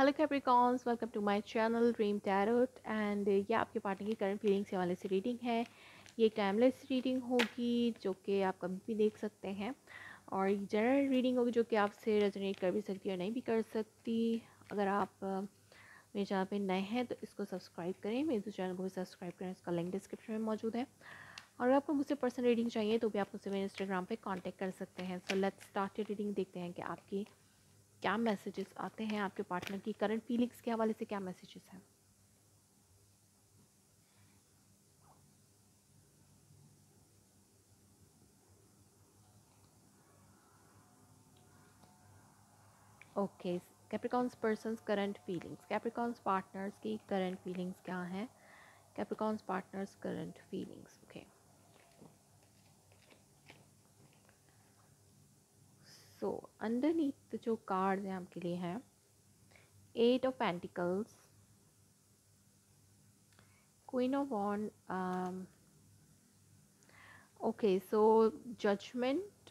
Hello Capricorns welcome to my channel dream tarot and ये आपके partner की current feelings के वाले से रीडिंग है ये टाइमलेस रीडिंग होगी जो कि आप कभी भी देख सकते हैं और जनरल रीडिंग होगी जो कि आपसे रेजोनेट कर भी सकती है और नहीं भी कर सकती अगर आप uh, मेरे चैनल पे नए हैं तो इसको सब्सक्राइब करें मेरे दूसरे चैनल को भी सब्सक्राइब करें इसका लिंक डिस्क्रिप्शन में मौजूद है और अगर आपको मुझसे पर्सनल रीडिंग चाहिए तो भी आप मुझसे मेरे इंस्टाग्राम पर कॉन्टैक्ट कर सकते हैं सो लेट्स स्टार्ट रीडिंग देखते हैं कि आपकी क्या मैसेजेस आते हैं आपके पार्टनर की करंट फीलिंग्स के हवाले से क्या मैसेजेस हैं okay Capricorns person's current feelings Capricorns partners की करंट फीलिंग्स क्या हैं Capricorns partners current feelings okay okay. So underneath जो कार्ड्स हैं आपके लिए हैं eight of pentacles queen of वॉन okay so judgement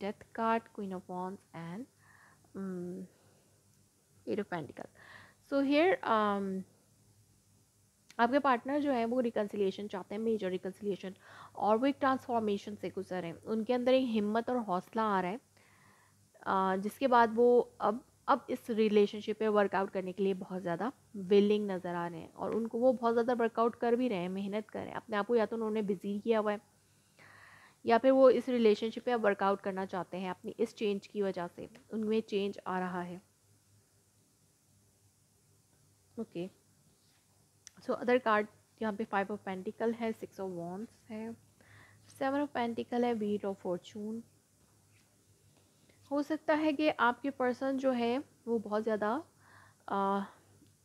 death card queen of wands and eight of pentacle so here आपके पार्टनर जो है वो रिकन्सिलेशन चाहते हैं मेजर रिकन्सिलेशन और वो एक ट्रांसफॉर्मेशन से गुजर रहे हैं उनके अंदर एक हिम्मत और हौसला आ रहा है जिसके बाद वो अब अब इस रिलेशनशिप पे वर्कआउट करने के लिए बहुत ज़्यादा विलिंग नज़र आ रहे हैं और उनको वो बहुत ज़्यादा वर्कआउट कर भी रहे हैं मेहनत कर रहे हैं अपने आप को या तो उन्होंने बिज़ी किया हुआ है या फिर वो इस रिलेशनशिप पे वर्कआउट करना चाहते हैं अपनी इस चेंज की वजह से उनमें चेंज आ रहा है ओके सो अदर कार्ड यहाँ पे फाइव ऑफ पेंटिकल है सिक्स ऑफ वॉन्स है सेवन ऑफ पेंटिकल है वीट ऑफ फॉर्चून हो सकता है कि आपके पर्सन जो है वो बहुत ज़्यादा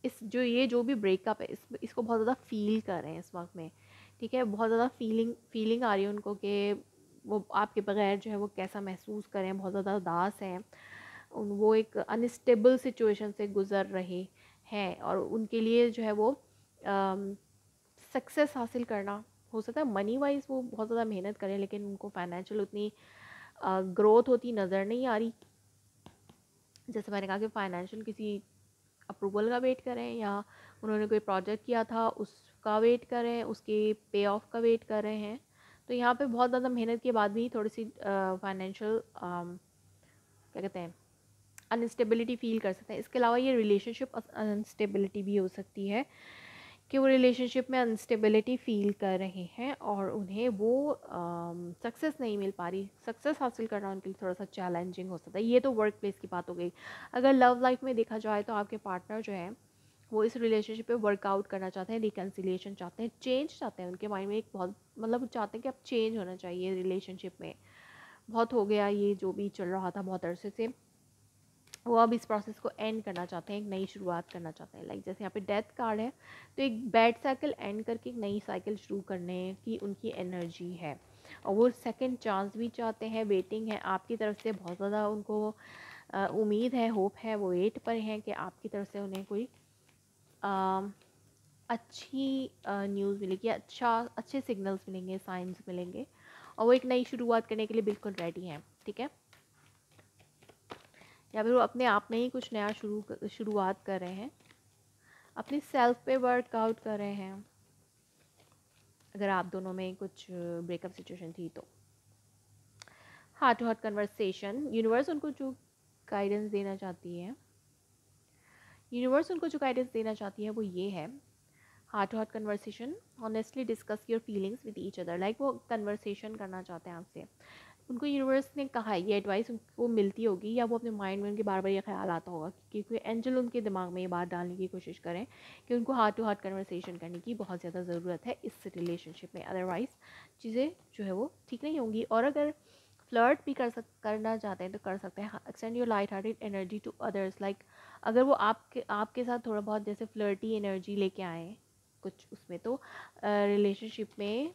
इस जो ये जो भी ब्रेकअप है इस इसको बहुत ज़्यादा फील कर रहे हैं इस वक्त में ठीक है बहुत ज़्यादा फीलिंग फीलिंग आ रही है उनको कि वो आपके बगैर जो है वो कैसा महसूस करें बहुत ज़्यादा उदास हैं वो एक अनस्टेबल सिचुएशन से गुज़र रहे हैं और उनके लिए जो है वो सक्सेस हासिल करना हो सकता है मनी वाइज वो बहुत ज़्यादा मेहनत करें लेकिन उनको फाइनेंशियल उतनी ग्रोथ होती नज़र नहीं आ रही जैसे मैंने कहा कि फाइनेंशियल किसी अप्रूवल का वेट करें या उन्होंने कोई प्रोजेक्ट किया था उसका वेट करें उसके पे ऑफ का वेट कर रहे हैं तो यहाँ पे बहुत ज़्यादा मेहनत के बाद भी थोड़ी सी फाइनेंशियल क्या कहते हैं अनस्टेबिलिटी फील कर सकते हैं इसके अलावा ये रिलेशनशिप अनस्टेबिलिटी भी हो सकती है कि वो रिलेशनशिप में अनस्टेबिलिटी फ़ील कर रहे हैं और उन्हें वो सक्सेस um, नहीं मिल पा रही सक्सेस हासिल करना उनके लिए थोड़ा सा चैलेंजिंग हो सकता है ये तो वर्क प्लेस की बात हो गई अगर लव लाइफ में देखा जाए तो आपके पार्टनर जो है वो इस रिलेशनशिप पे वर्कआउट करना चाहते हैं रिकन्सिलेशन चाहते हैं चेंज चाहते हैं उनके माइंड में एक बहुत मतलब चाहते हैं कि अब चेंज होना चाहिए रिलेशनशिप में बहुत हो गया ये जो भी चल रहा था बहुत अरसे से वो अब इस प्रोसेस को एंड करना चाहते हैं एक नई शुरुआत करना चाहते हैं लाइक जैसे यहाँ पे डेथ कार्ड है तो एक बैड साइकिल एंड करके एक नई साइकिल शुरू करने की उनकी एनर्जी है और वो सेकंड चांस भी चाहते हैं वेटिंग है आपकी तरफ से बहुत ज़्यादा उनको उम्मीद है होप है वो वेट पर हैं कि आपकी तरफ से उन्हें कोई आ, अच्छी न्यूज़ मिलेगी अच्छा अच्छे सिग्नल्स मिलेंगे साइंस मिलेंगे और वो एक नई शुरुआत करने के लिए बिल्कुल रेडी हैं ठीक है या फिर वो अपने आप में ही कुछ नया शुरू शुरुआत कर रहे हैं अपनी सेल्फ पे वर्कआउट कर रहे हैं अगर आप दोनों में कुछ ब्रेकअप सिचुएशन थी तो heart to heart conversation universe उनको जो गाइडेंस देना चाहती है यूनिवर्स उनको जो गाइडेंस देना चाहती है वो ये है heart to heart conversation honestly discuss your feelings with each other like वो कन्वर्सेशन करना चाहते हैं आपसे उनको यूनिवर्स ने कहा है ये एडवाइस उनको मिलती होगी या वो अपने माइंड में उनके बार बार ये ख्याल आता होगा कि एंजल उनके दिमाग में ये बात डालने की कोशिश करें कि उनको हार्ट टू हार्ट कन्वर्सेशन करने की बहुत ज़्यादा ज़रूरत है इस रिलेशनशिप में अदरवाइज़ चीज़ें जो है वो ठीक नहीं होंगी और अगर फ्लर्ट भी कर सक करना चाहते हैं तो कर सकते हैं extend your light hearted energy to others like अगर वो आपके आपके साथ थोड़ा बहुत जैसे फ्लर्टी एनर्जी लेके आए कुछ उसमें तो रिलेशनशिप में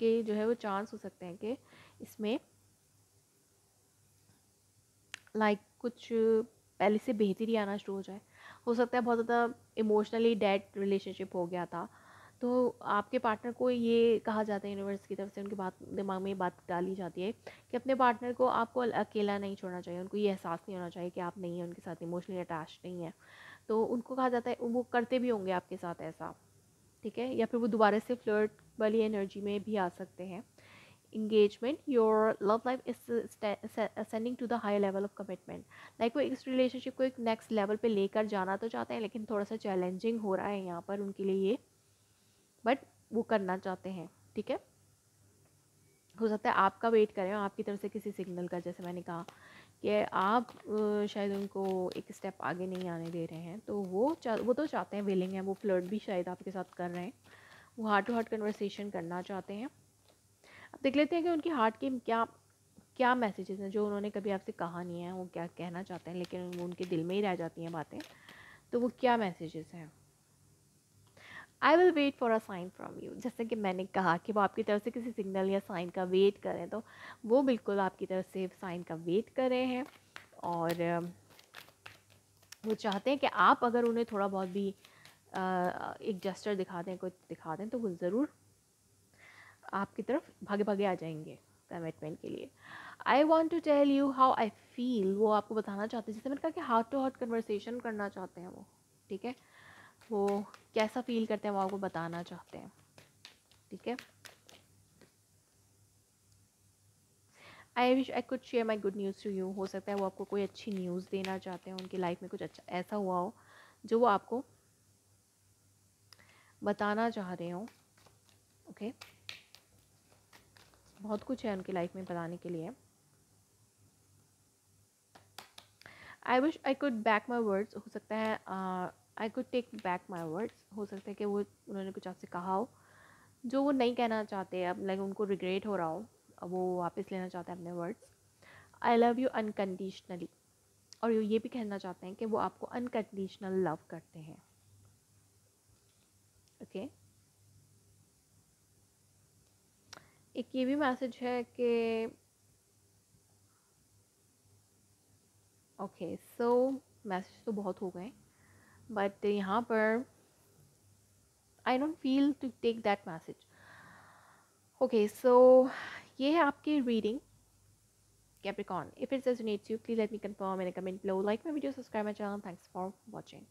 के जो है वो चांस हो सकते हैं कि इसमें लाइक कुछ पहले से बेहतरी आना शुरू हो जाए हो सकता है बहुत ज़्यादा इमोशनली डेड रिलेशनशिप हो गया था तो आपके पार्टनर को ये कहा जाता है यूनिवर्स की तरफ से उनके बात दिमाग में ये बात डाली जाती है कि अपने पार्टनर को आपको अकेला नहीं छोड़ना चाहिए उनको ये एहसास नहीं होना चाहिए कि आप नहीं हैं उनके साथ इमोशनली अटैच नहीं है तो उनको कहा जाता है वो करते भी होंगे आपके साथ ऐसा ठीक है या फिर वो दोबारा से फ्लर्ट वाली एनर्जी में भी आ सकते हैं engagement your love life is ascending to the high level of commitment like वो इस relationship को एक next level पे लेकर जाना तो चाहते हैं लेकिन थोड़ा सा challenging हो रहा है यहाँ पर उनके लिए ये but वो करना चाहते हैं ठीक है हो सकता है आपका वेट करें आपकी तरफ से किसी सिग्नल का जैसे मैंने कहा कि आप शायद उनको एक स्टेप आगे नहीं आने दे रहे हैं तो वो चा वो तो चाहते हैं विलिंग है वो फ्लर्ट भी शायद आपके साथ कर रहे हैं वो हार्ट टू हार्ट कन्वर्सेशन करना चाहते हैं अब देख लेते हैं कि उनकी हार्ट के क्या क्या मैसेजेस हैं जो उन्होंने कभी आपसे कहा नहीं है वो क्या कहना चाहते हैं लेकिन वो उनके दिल में ही रह जाती हैं बातें तो वो क्या मैसेजेस हैं I will wait for a sign from you जैसे कि मैंने कहा कि वो आपकी तरफ से किसी सिग्नल या साइन का वेट करें तो वो बिल्कुल आपकी तरफ से साइन का वेट कर रहे हैं और वो चाहते हैं कि आप अगर उन्हें थोड़ा बहुत भी एक जस्टर दिखा दें कुछ दिखा दें तो वो ज़रूर आपकी तरफ भागे भागे आ जाएंगे कमिटमेंट के लिए I want to tell you how I feel वो आपको बताना चाहते हैं जैसे मैंने कहा कि हार्ट टू हार्ट कन्वर्सेशन करना चाहते हैं वो ठीक है वो कैसा फील करते हैं वो आपको बताना चाहते हैं ठीक है I wish I could share my good news to you हो सकता है वो आपको कोई अच्छी न्यूज़ देना चाहते हैं उनकी लाइफ में कुछ अच्छा ऐसा हुआ हो जो वो आपको बताना चाह रहे हो ओके okay? बहुत कुछ है उनकी लाइफ में बताने के लिए I wish I could back my words हो सकता है I could take back my words हो सकता है कि वो उन्होंने कुछ आपसे कहा हो जो वो नहीं कहना चाहते अब लाइक उनको रिग्रेट हो रहा हो वो वापस लेना चाहते हैं अपने words I love you unconditionally और ये भी कहना चाहते हैं कि वो आपको अनकंडीशनल लव करते हैं ओके okay? एक ये भी मैसेज है कि ओके सो मैसेज तो बहुत हो गए बट यहाँ पर I don't feel to take that message okay so ये है आपकी reading Capricorn. If it resonates you, please let me confirm in a comment below. Like my video, subscribe my channel. Thanks for watching.